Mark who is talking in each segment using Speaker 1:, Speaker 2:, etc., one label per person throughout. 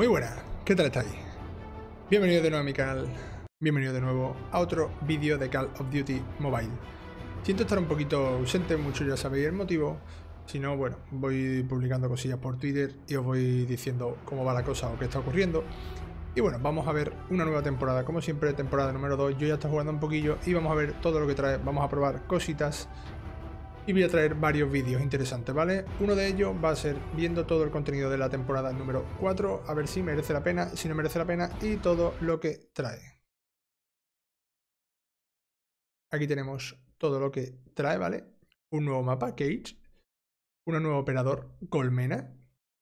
Speaker 1: Muy buenas, ¿qué tal estáis? Bienvenidos de nuevo a mi canal, bienvenidos de nuevo a otro vídeo de Call of Duty Mobile. Siento estar un poquito ausente, muchos ya sabéis el motivo, si no, bueno, voy publicando cosillas por Twitter y os voy diciendo cómo va la cosa o qué está ocurriendo. Y bueno, vamos a ver una nueva temporada, como siempre, temporada número 2, yo ya estoy jugando un poquillo y vamos a ver todo lo que trae, vamos a probar cositas y voy a traer varios vídeos interesantes, ¿vale? Uno de ellos va a ser viendo todo el contenido de la temporada número 4, a ver si merece la pena, si no merece la pena y todo lo que trae. Aquí tenemos todo lo que trae, ¿vale? Un nuevo mapa, Cage, un nuevo operador, Colmena,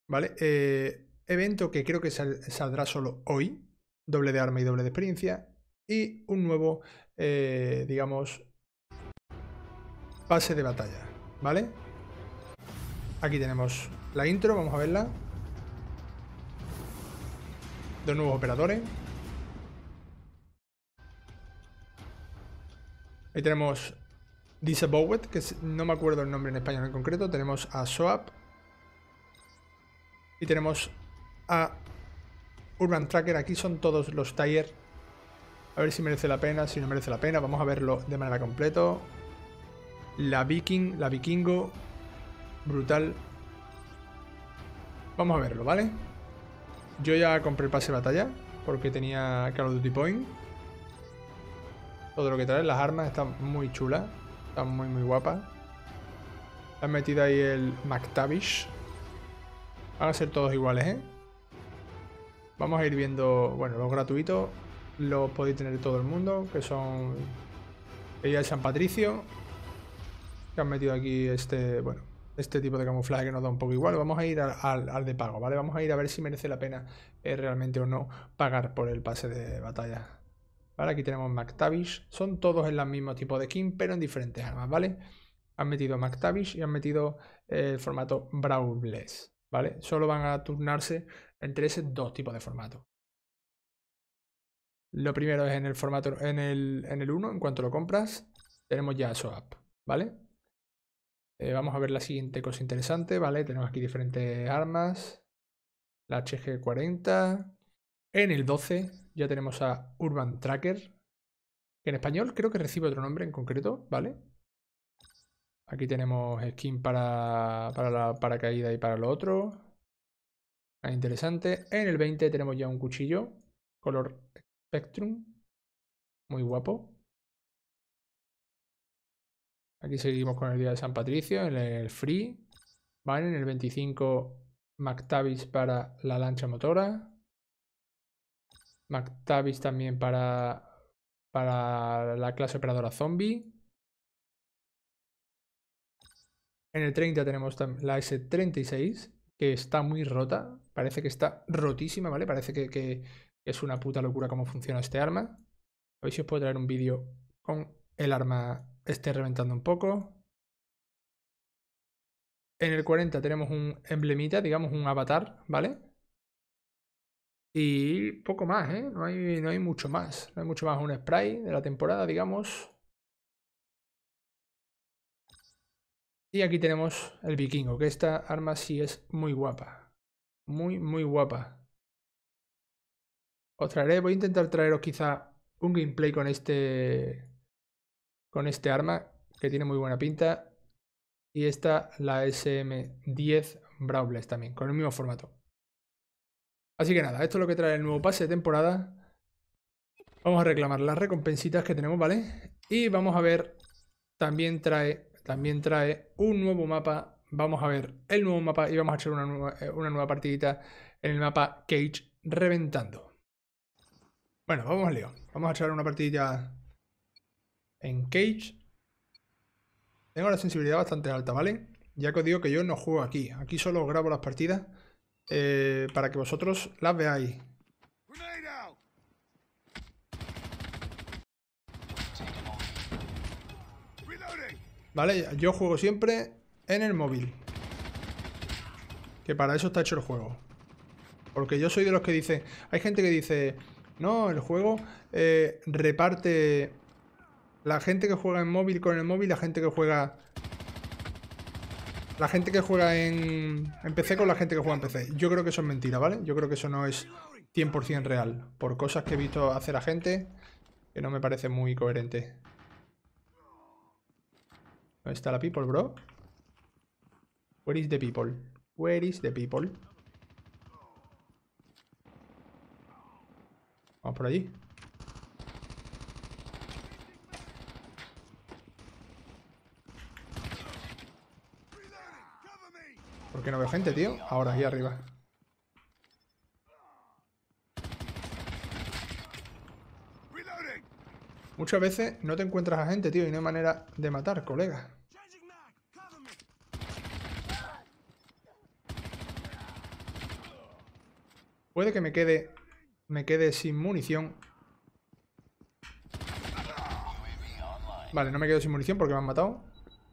Speaker 1: ¿vale? Eh, evento que creo que saldrá solo hoy, doble de arma y doble de experiencia, y un nuevo, eh, digamos, pase de batalla, ¿vale? Aquí tenemos la intro, vamos a verla. Dos nuevos operadores. Ahí tenemos Disabowet, que no me acuerdo el nombre en español en concreto. Tenemos a SOAP. Y tenemos a Urban Tracker. Aquí son todos los tires. A ver si merece la pena, si no merece la pena. Vamos a verlo de manera completo. La viking, la vikingo. Brutal. Vamos a verlo, ¿vale? Yo ya compré el pase de batalla. Porque tenía Call of Duty Point. Todo lo que trae, las armas están muy chulas. Están muy, muy guapas. Han metido ahí el McTavish. Van a ser todos iguales, ¿eh? Vamos a ir viendo, bueno, los gratuitos los podéis tener todo el mundo, que son Ella de San Patricio, han metido aquí este, bueno, este tipo de camuflaje que nos da un poco igual. Vamos a ir al, de pago, ¿vale? Vamos a ir a ver si merece la pena eh, realmente o no pagar por el pase de batalla. aquí tenemos MacTavish. Son todos en el mismo tipo de skin, pero en diferentes armas, ¿vale? Han metido MacTavish y han metido eh, el formato Bless, ¿vale? Solo van a turnarse entre esos dos tipos de formato. Lo primero es en el formato, en el, en el 1, en cuanto lo compras, tenemos ya Swap, ¿vale? Eh, vamos a ver la siguiente cosa interesante, ¿vale? Tenemos aquí diferentes armas. La HG40. En el 12 ya tenemos a Urban Tracker. en español creo que recibe otro nombre en concreto, ¿vale? Aquí tenemos skin para, para la paracaída y para lo otro. Ah, interesante. En el 20 tenemos ya un cuchillo. Color Spectrum. Muy guapo. Aquí seguimos con el día de San Patricio, en el free. ¿Vale? En el 25 McTavish para la lancha motora. McTavish también para, para la clase operadora zombie. En el 30 tenemos la S36, que está muy rota. Parece que está rotísima, ¿vale? Parece que, que es una puta locura cómo funciona este arma. A ver si os puedo traer un vídeo con el arma esté reventando un poco. En el 40 tenemos un emblemita, digamos un avatar, ¿vale? Y poco más, ¿eh? No hay, no hay mucho más. No hay mucho más. Un spray de la temporada, digamos. Y aquí tenemos el vikingo, que esta arma sí es muy guapa. Muy, muy guapa. Os traeré, voy a intentar traeros quizá un gameplay con este con este arma que tiene muy buena pinta. Y esta, la SM10 Brawlers también, con el mismo formato. Así que nada, esto es lo que trae el nuevo pase de temporada. Vamos a reclamar las recompensitas que tenemos, ¿vale? Y vamos a ver, también trae, también trae un nuevo mapa. Vamos a ver el nuevo mapa y vamos a echar una nueva, eh, una nueva partidita en el mapa Cage Reventando. Bueno, vamos al lío. Vamos a echar una partidita en Cage. Tengo la sensibilidad bastante alta, ¿vale? Ya que os digo que yo no juego aquí. Aquí solo grabo las partidas eh, para que vosotros las veáis. ¿Vale? Yo juego siempre en el móvil. Que para eso está hecho el juego. Porque yo soy de los que dicen... Hay gente que dice... No, el juego eh, reparte la gente que juega en móvil con el móvil, la gente que juega... La gente que juega en, en PC con la gente que juega en PC. Yo creo que eso es mentira, ¿vale? Yo creo que eso no es 100% real. Por cosas que he visto hacer la gente que no me parece muy coherente. ¿Dónde está la people, bro? Where is the people? Where is the people? Vamos por allí. no veo gente, tío? Ahora, ahí arriba. Muchas veces no te encuentras a gente, tío, y no hay manera de matar, colega. Puede que me quede, me quede sin munición. Vale, no me quedo sin munición porque me han matado.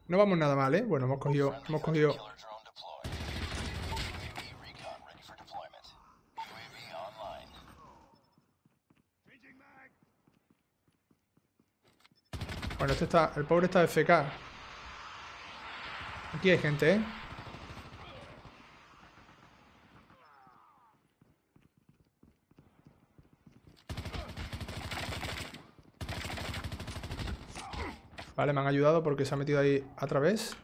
Speaker 1: No vamos nada mal, ¿eh? Bueno, hemos cogido, hemos cogido Este el pobre está de FK. Aquí hay gente, ¿eh? Vale, me han ayudado porque se ha metido ahí a través.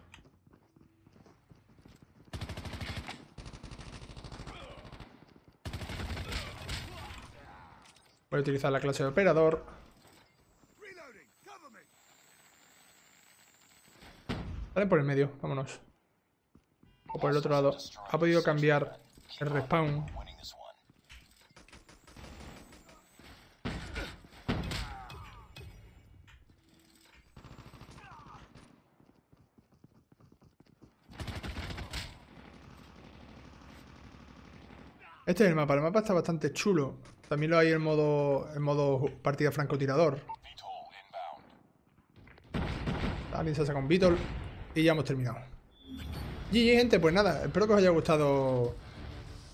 Speaker 1: Voy a utilizar la clase de operador. Dale por el medio, vámonos. O por el otro lado. Ha podido cambiar el respawn. Este es el mapa. El mapa está bastante chulo. También lo hay en modo, el modo partida francotirador. También se hace un Beetle. Y ya hemos terminado. GG, gente, pues nada, espero que os haya gustado...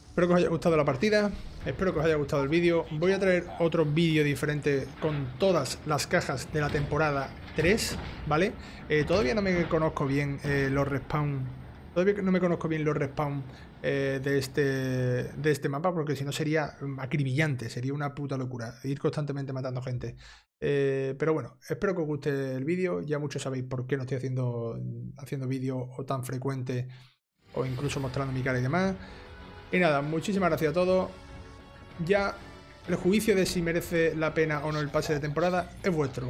Speaker 1: Espero que os haya gustado la partida, espero que os haya gustado el vídeo. Voy a traer otro vídeo diferente con todas las cajas de la temporada 3, ¿vale? Eh, todavía no me conozco bien eh, los respawn Todavía no me conozco bien los respawns eh, de, este, de este mapa, porque si no sería acribillante, sería una puta locura ir constantemente matando gente. Eh, pero bueno, espero que os guste el vídeo. Ya muchos sabéis por qué no estoy haciendo, haciendo o tan frecuente, o incluso mostrando mi cara y demás. Y nada, muchísimas gracias a todos. Ya el juicio de si merece la pena o no el pase de temporada es vuestro.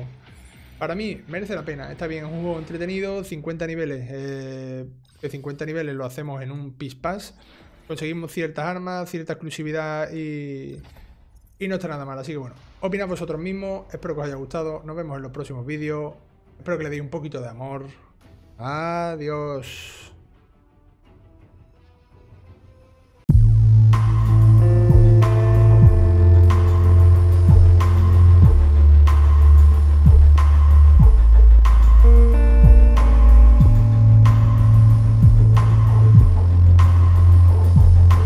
Speaker 1: Para mí merece la pena, está bien, es un juego entretenido, 50 niveles, eh, de 50 niveles lo hacemos en un pispas. Conseguimos ciertas armas, cierta exclusividad y, y no está nada mal. Así que bueno, opinad vosotros mismos. Espero que os haya gustado. Nos vemos en los próximos vídeos. Espero que le deis un poquito de amor. Adiós.